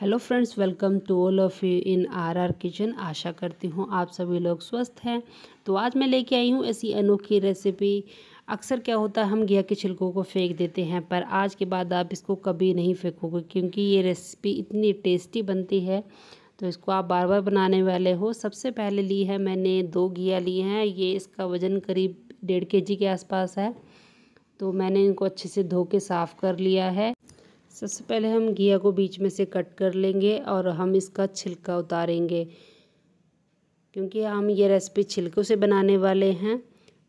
hello friends welcome to all of you in RR kitchen आशा करती हूँ आप सभी लोग स्वस्थ हैं तो आज मैं लेके आई हूँ ऐसी अनोखी रेसिपी अक्सर क्या होता है हम घिया के छिलकों को फेंक देते हैं पर आज के बाद आप इसको कभी नहीं फेंकोगे क्योंकि ये रेसिपी इतनी टेस्टी बनती है तो इसको आप बार बार बनाने वाले हो सबसे पहले ली है मैंने दो घिया लिए हैं ये इसका वज़न करीब डेढ़ के जी के आसपास है तो मैंने इनको अच्छे से धो के साफ़ कर लिया है सबसे पहले हम घिया को बीच में से कट कर लेंगे और हम इसका छिलका उतारेंगे क्योंकि हम ये रेसिपी छिलकों से बनाने वाले हैं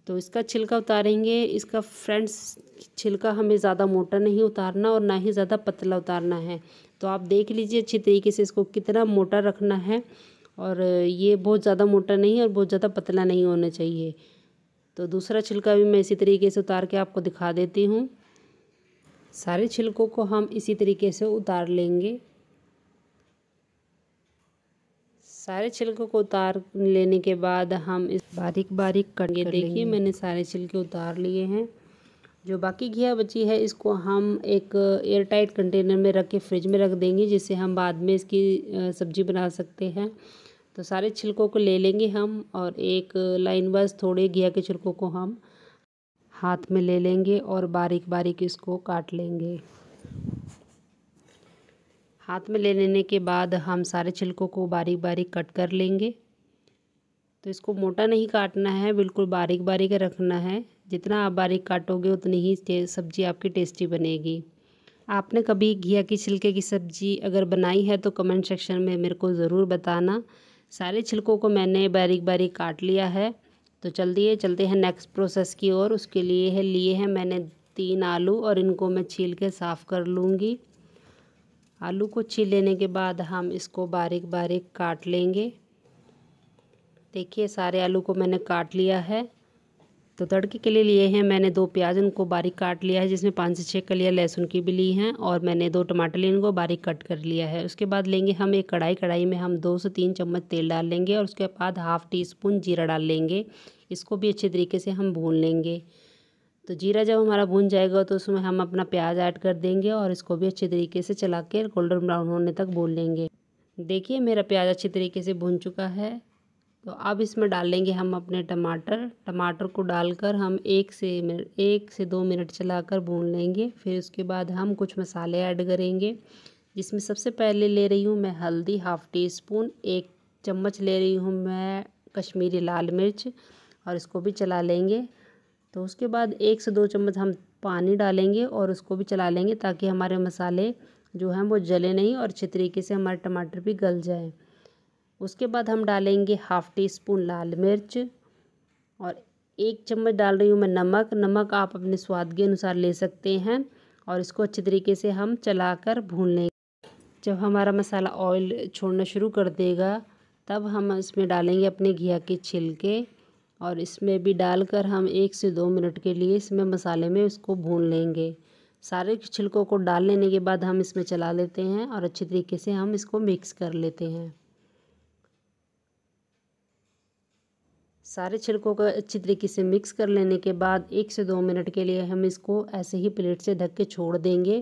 तो इसका छिलका उतारेंगे इसका फ्रेंड्स छिलका हमें ज़्यादा मोटा नहीं उतारना और ना ही ज़्यादा पतला उतारना है तो आप देख लीजिए अच्छी तरीके से इसको कितना मोटा रखना है और ये बहुत ज़्यादा मोटा नहीं और बहुत ज़्यादा पतला नहीं होना चाहिए तो दूसरा छिलका भी मैं इसी तरीके से उतार के आपको दिखा देती हूँ सारे छिलकों को हम इसी तरीके से उतार लेंगे सारे छिलकों को उतार लेने के बाद हम इस बारीक बारीक कट देखिए मैंने सारे छिलके उतार लिए हैं जो बाकी घिया बची है इसको हम एक एयर टाइट कंटेनर में रख के फ्रिज में रख देंगे जिससे हम बाद में इसकी सब्जी बना सकते हैं तो सारे छिलकों को ले लेंगे हम और एक लाइन बस थोड़े घिया के छिलकों को हम हाथ में ले लेंगे और बारीक बारीक इसको काट लेंगे हाथ में ले लेने के बाद हम सारे छिलकों को बारीक बारीक कट कर लेंगे तो इसको मोटा नहीं काटना है बिल्कुल बारीक बारीक रखना है जितना आप बारीक काटोगे उतनी ही सब्ज़ी आपकी टेस्टी बनेगी आपने कभी घिया की छिलके की सब्ज़ी अगर बनाई है तो कमेंट सेक्शन में मेरे को ज़रूर बताना सारे छिलकों को मैंने बारीक बारीक काट लिया है तो दिए चलते हैं नेक्स्ट प्रोसेस की ओर उसके लिए है लिए हैं मैंने तीन आलू और इनको मैं छील के साफ़ कर लूँगी आलू को छील लेने के बाद हम इसको बारीक बारीक काट लेंगे देखिए सारे आलू को मैंने काट लिया है तो तड़के के लिए लिए हैं मैंने दो प्याज उनको बारीक काट लिया है जिसमें पाँच से छः कलियाँ लहसुन की भी ली हैं और मैंने दो टमाटर लिए उनको बारीक कट कर लिया है उसके बाद लेंगे हम एक कढ़ाई कढ़ाई में हम दो से तीन चम्मच तेल डाल लेंगे और उसके बाद हाफ़ टी स्पून जीरा डाल लेंगे इसको भी अच्छे तरीके से हम भून लेंगे तो जीरा जब हमारा भून जाएगा तो उसमें हम अपना प्याज ऐड कर देंगे और इसको भी अच्छे तरीके से चला के गोल्डन ब्राउन होने तक भून लेंगे देखिए मेरा प्याज अच्छे तरीके से भून चुका है तो अब इसमें डालेंगे हम अपने टमाटर टमाटर को डालकर हम एक से एक से दो मिनट चलाकर भून लेंगे फिर उसके बाद हम कुछ मसाले ऐड करेंगे जिसमें सबसे पहले ले रही हूँ मैं हल्दी हाफ़ टी स्पून एक चम्मच ले रही हूँ मैं कश्मीरी लाल मिर्च और इसको भी चला लेंगे तो उसके बाद एक से दो चम्मच हम पानी डालेंगे और उसको भी चला लेंगे ताकि हमारे मसाले जो हैं वो जले नहीं और अच्छे तरीके से हमारे टमाटर भी गल जाए उसके बाद हम डालेंगे हाफ़ टी स्पून लाल मिर्च और एक चम्मच डाल रही हूँ मैं नमक नमक आप अपने स्वाद के अनुसार ले सकते हैं और इसको अच्छे तरीके से हम चलाकर भून लेंगे जब हमारा मसाला ऑयल छोड़ना शुरू कर देगा तब हम इसमें डालेंगे अपने घिया के छिलके और इसमें भी डालकर हम एक से दो मिनट के लिए इसमें मसाले में इसको भून लेंगे सारे छिलकों को डाल लेने के बाद हम इसमें चला लेते हैं और अच्छे तरीके से हम इसको मिक्स कर लेते हैं सारे छिलकों को अच्छी तरीके से मिक्स कर लेने के बाद एक से दो मिनट के लिए हम इसको ऐसे ही प्लेट से ढक के छोड़ देंगे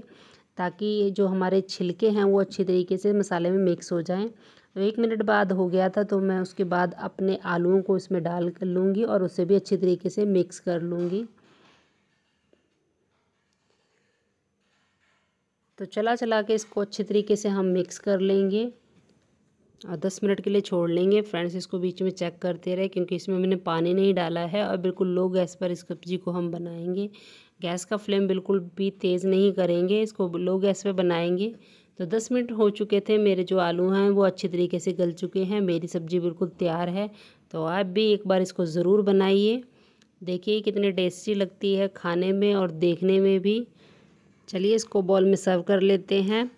ताकि ये जो हमारे छिलके हैं वो अच्छी तरीके से मसाले में मिक्स हो जाएं तो एक मिनट बाद हो गया था तो मैं उसके बाद अपने आलूओं को इसमें डाल कर लूँगी और उसे भी अच्छी तरीके से मिक्स कर लूँगी तो चला चला के इसको अच्छे तरीके से हम मिक्स कर लेंगे और दस मिनट के लिए छोड़ लेंगे फ्रेंड्स इसको बीच में चेक करते रहे क्योंकि इसमें मैंने पानी नहीं डाला है और बिल्कुल लो गैस पर इस सब्जी को हम बनाएंगे गैस का फ्लेम बिल्कुल भी तेज़ नहीं करेंगे इसको लो गैस पर बनाएंगे तो दस मिनट हो चुके थे मेरे जो आलू हैं वो अच्छे तरीके से गल चुके हैं मेरी सब्ज़ी बिल्कुल तैयार है तो आप भी एक बार इसको ज़रूर बनाइए देखिए कितनी टेस्टी लगती है खाने में और देखने में भी चलिए इसको बॉल में सर्व कर लेते हैं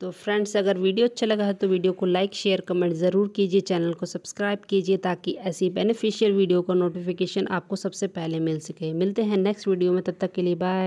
तो फ्रेंड्स अगर वीडियो अच्छा लगा है तो वीडियो को लाइक शेयर कमेंट ज़रूर कीजिए चैनल को सब्सक्राइब कीजिए ताकि ऐसी बेनिफिशियल वीडियो का नोटिफिकेशन आपको सबसे पहले मिल सके मिलते हैं नेक्स्ट वीडियो में तब तक के लिए बाय